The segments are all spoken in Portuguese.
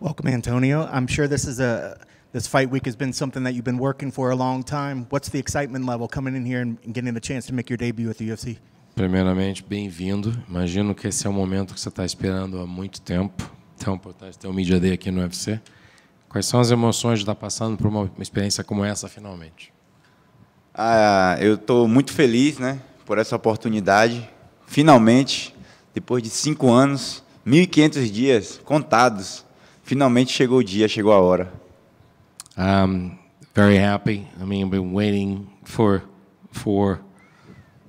Welcome, Antonio. I'm sure this is a this fight week has been something that you've been working for a long time. What's the excitement level coming in here and getting a chance to make your debut at the UFC? Primeiramente, bem-vindo. Imagino que esse é o momento que você está esperando há muito tempo. Tão importante ter um media day aqui no UFC. Quais são as emoções de estar tá passando por uma experiência como essa finalmente? Ah, eu estou muito feliz, né, por essa oportunidade. Finalmente, depois de cinco anos, 1.500 dias contados Finalmente chegou o dia, chegou a hora. I'm very happy. I mean, I've been waiting for for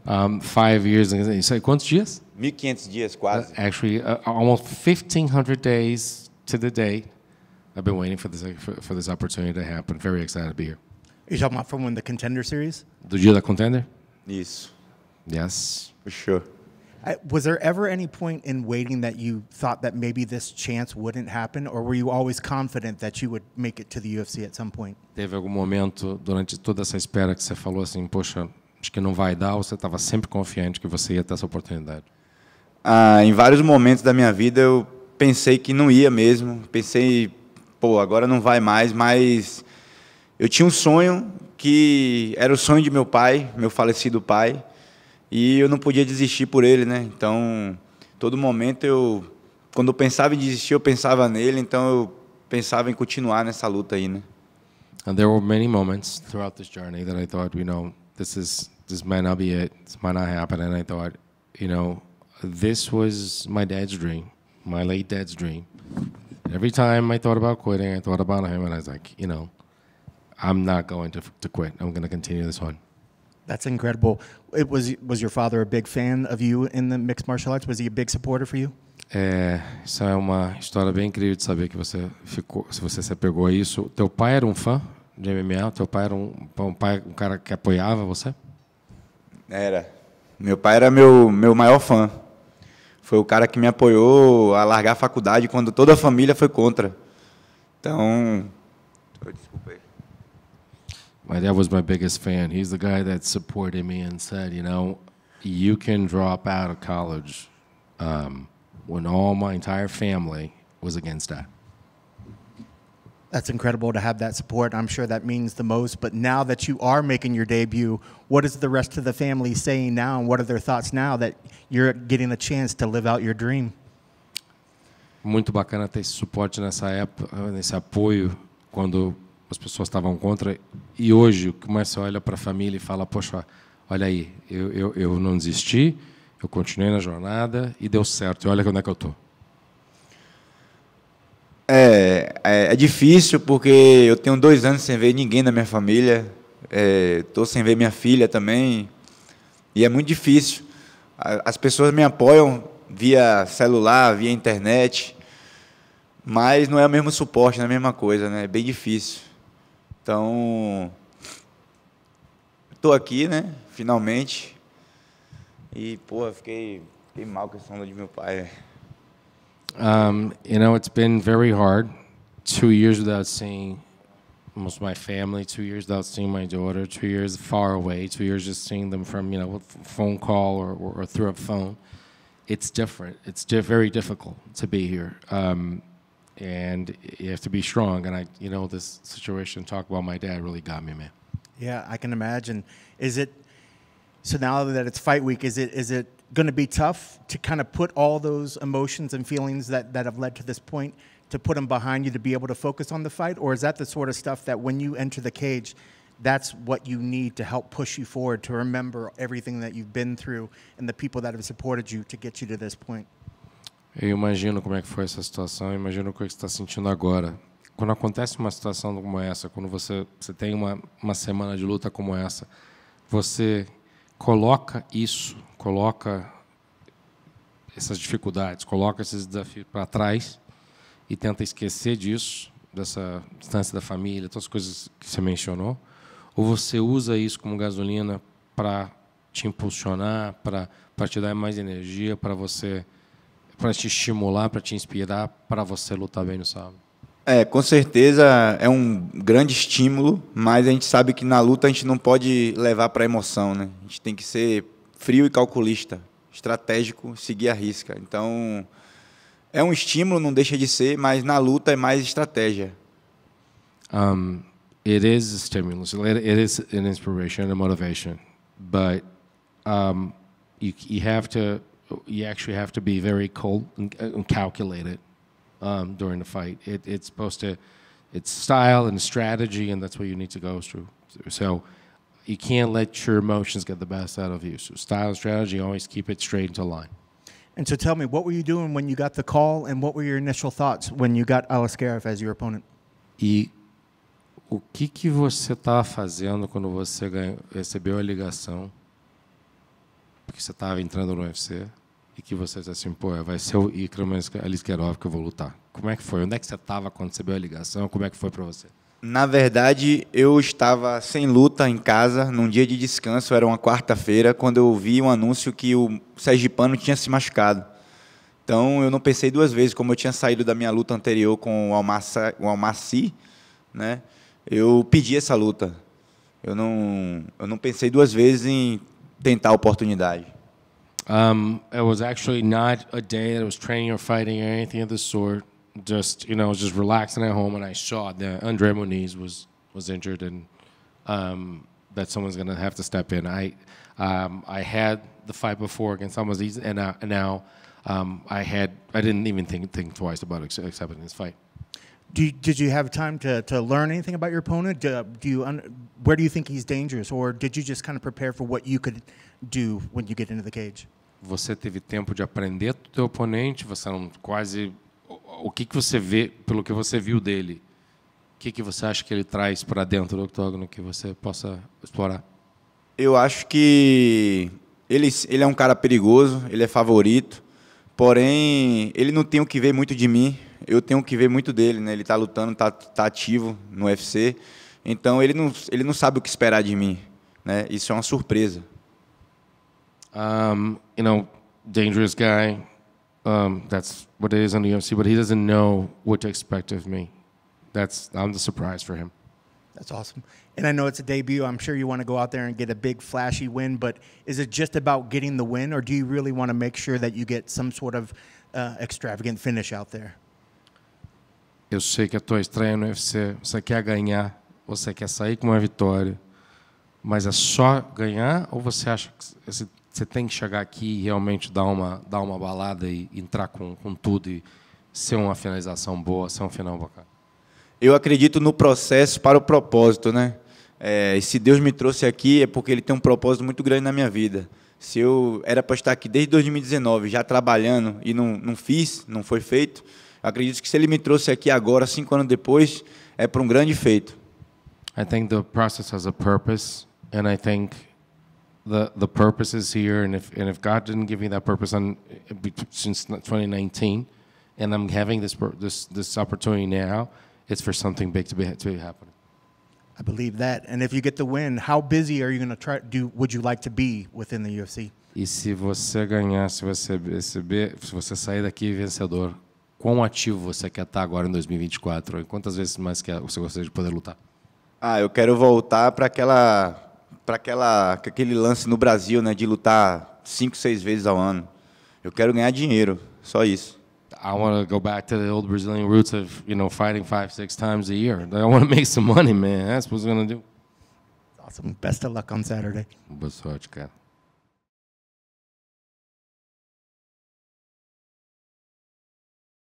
um, five years. So, quantos dias? 1.500 dias, quase. Uh, actually, uh, almost 1,500 days to the day. I've been waiting for this for, for this opportunity to happen. Very excited to be here. you talking about from when the Contender series? Do dia da Contender? Isso. Yes. For sure. I, was there ever any point in waiting that you thought that maybe this chance wouldn't happen, or were you always confident that you would make it to the UFC at some point? Teve algum momento durante toda essa espera que você falou assim, poxa, acho que não vai dar, ou você estava sempre confiante que você ia ter essa oportunidade? Ah, em vários momentos da minha vida eu pensei que não ia mesmo, pensei, pô, agora não vai mais, mas eu tinha um sonho que era o sonho de meu pai, meu falecido pai e eu não podia desistir por ele, né? Então, todo momento eu. Quando eu pensava em desistir, eu pensava nele, então eu pensava em continuar nessa luta aí, né? And there were many moments throughout this journey that I thought, you know, this is this might not be it, this might not happen, and I thought, you know, this was my dad's dream, my late dad's dream. Every time I thought about quitting, I thought about him, and I was like, you know, I'm not going to to quit. I'm going to continue this one. That's incredible. It was was your father a big fan of you in the mixed martial arts? Was he a big supporter for you? É, isso é uma história bem incrível de saber que você ficou, se você se apegou a isso. Teu pai era um fã de MMA? Teu pai era um, um pai, um cara que apoiava você? Era. Meu pai era meu meu maior fã. Foi o cara que me apoiou a largar a faculdade quando toda a família foi contra. Então, desculpa aí. My dad was my biggest fan. He's the guy that supported me and said, you know, you can drop out of college um, when all my entire family was against that. That's incredible to have that support. I'm sure that means the most. But now that you are making your debut, what is the rest of the family saying now, and what are their thoughts now that you're getting a chance to live out your dream? Muito bacana ter esse suporte nessa época, nesse apoio, quando as pessoas estavam contra. E hoje, o que você olha para a família e fala: poxa, olha aí, eu, eu, eu não desisti, eu continuei na jornada e deu certo. E olha onde é que eu estou. É, é, é, difícil porque eu tenho dois anos sem ver ninguém da minha família. Estou é, sem ver minha filha também. E é muito difícil. As pessoas me apoiam via celular, via internet, mas não é o mesmo suporte, não é a mesma coisa, né? É bem difícil. Então, estou aqui, né? Finalmente. E, fiquei, fiquei mal com de meu pai. Um, you know, it's been very hard. Two years without seeing most of my family, two years without seeing my daughter, two years far away, two years just seeing them from, you know, phone call or, or, or through a phone. It's different. It's di very difficult to be here. Um, and you have to be strong. And I, you know, this situation, talk about my dad really got me, man. Yeah, I can imagine. Is it so now that it's fight week? Is it is it going to be tough to kind of put all those emotions and feelings that that have led to this point to put them behind you to be able to focus on the fight, or is that the sort of stuff that when you enter the cage? That's what you need to help push you forward to remember everything that you've been through and the people that have supported you to get you to this point. Eu imagino como é que foi essa situação, eu imagino o que você está sentindo agora. Quando acontece uma situação como essa, quando você, você tem uma, uma semana de luta como essa, você coloca isso, coloca essas dificuldades, coloca esses desafios para trás e tenta esquecer disso, dessa distância da família, todas as coisas que você mencionou, ou você usa isso como gasolina para te impulsionar, para te dar mais energia, para você para te estimular, para te inspirar, para você lutar bem no sábado? É, com certeza é um grande estímulo, mas a gente sabe que na luta a gente não pode levar para emoção, né? A gente tem que ser frio e calculista, estratégico, seguir a risca. Então, é um estímulo, não deixa de ser, mas na luta é mais estratégia. Um, it is a stimulus, it is an inspiration você a motivation, but um, you, you have to you actually have to be very cold and, calculated um, during the fight. It, it's supposed to, it's style and strategy, and that's what you need to go through. So you can't let your emotions get the best out of you. So style and strategy, always keep it straight into line. And so tell me, what were you doing when you got the call, and what were your initial thoughts when you got Alaskarov as your opponent? E o que, que você estava fazendo quando você ganhou, recebeu a ligação? Porque você estava entrando no UFC? e que você assim, pô, vai ser o Ikram Aliskerov que eu vou lutar. Como é que foi? Onde é que você estava quando recebeu a ligação? Como é que foi para você? Na verdade, eu estava sem luta em casa, num dia de descanso, era uma quarta-feira, quando eu vi um anúncio que o Sergipano tinha se machucado. Então, eu não pensei duas vezes, como eu tinha saído da minha luta anterior com o, Almaça, o Almaci, né? Eu pedi essa luta. Eu não, eu não pensei duas vezes em tentar a oportunidade. Um, it was actually not a day that I was training or fighting or anything of the sort. Just you know, I was just relaxing at home, and I saw that Andre Moniz was was injured, and um, that someone's gonna have to step in. I um, I had the fight before against Almaziz, and, uh, and now um, I had I didn't even think think twice about accepting this fight. You, did you have time to, to learn anything about your opponent? Do, do you where do you think he's dangerous, or did you just kind of prepare for what you could do when you get into the cage? Você teve tempo de aprender do teu oponente? Você não quase o que que você vê pelo que você viu dele? O que que você acha que ele traz para dentro do octógono que você possa explorar? Eu acho que ele, ele é um cara perigoso, ele é favorito, porém ele não tem o que ver muito de mim, eu tenho que ver muito dele, né? Ele está lutando, está tá ativo no UFC, então ele não, ele não sabe o que esperar de mim, né? Isso é uma surpresa Um, you know, dangerous guy. Um, that's what it is on the UFC, but he doesn't know what to expect of me. That's I'm the surprise for him. That's awesome. And I know it's a debut. I'm sure you want to go out there and get a big flashy win, but is it just about getting the win, or do you really want to make sure that you get some sort of uh, extravagant finish out there? Eu sei que a tua estreia no UFC, você quer ganhar, você quer sair com uma vitória, mas é só ganhar ou você acha que esse você tem que chegar aqui e realmente dar uma, dar uma balada e entrar com, com tudo e ser uma finalização boa, ser um final bacana? Eu acredito no processo para o propósito, né? É, se Deus me trouxe aqui é porque Ele tem um propósito muito grande na minha vida. Se eu era para estar aqui desde 2019, já trabalhando, e não, não fiz, não foi feito, acredito que se Ele me trouxe aqui agora, cinco anos depois, é para um grande feito. I think the process has a purpose, and I think the the purpose is here, and if and if God didn't give me that purpose on since 2019, and I'm having this this this opportunity now, it's for something big to be to be happening. I believe that. And if you get the win, how busy are you going to try do? Would you like to be within the UFC? E se você ganhar, se você receber, se você sair daqui vencedor, quão ativo você quer estar agora em 2024? E quantas vezes mais quer, você gostaria de poder lutar? Ah, eu quero voltar para aquela para aquele lance no Brasil, né, de lutar cinco, seis vezes ao ano. Eu quero ganhar dinheiro, só isso. I want to go back to the old Brazilian roots of, you know, fighting five, six times a year. I want to make some money, man. That's what's I'm going to do. Awesome. Best of luck on Saturday. Boa sorte, cara.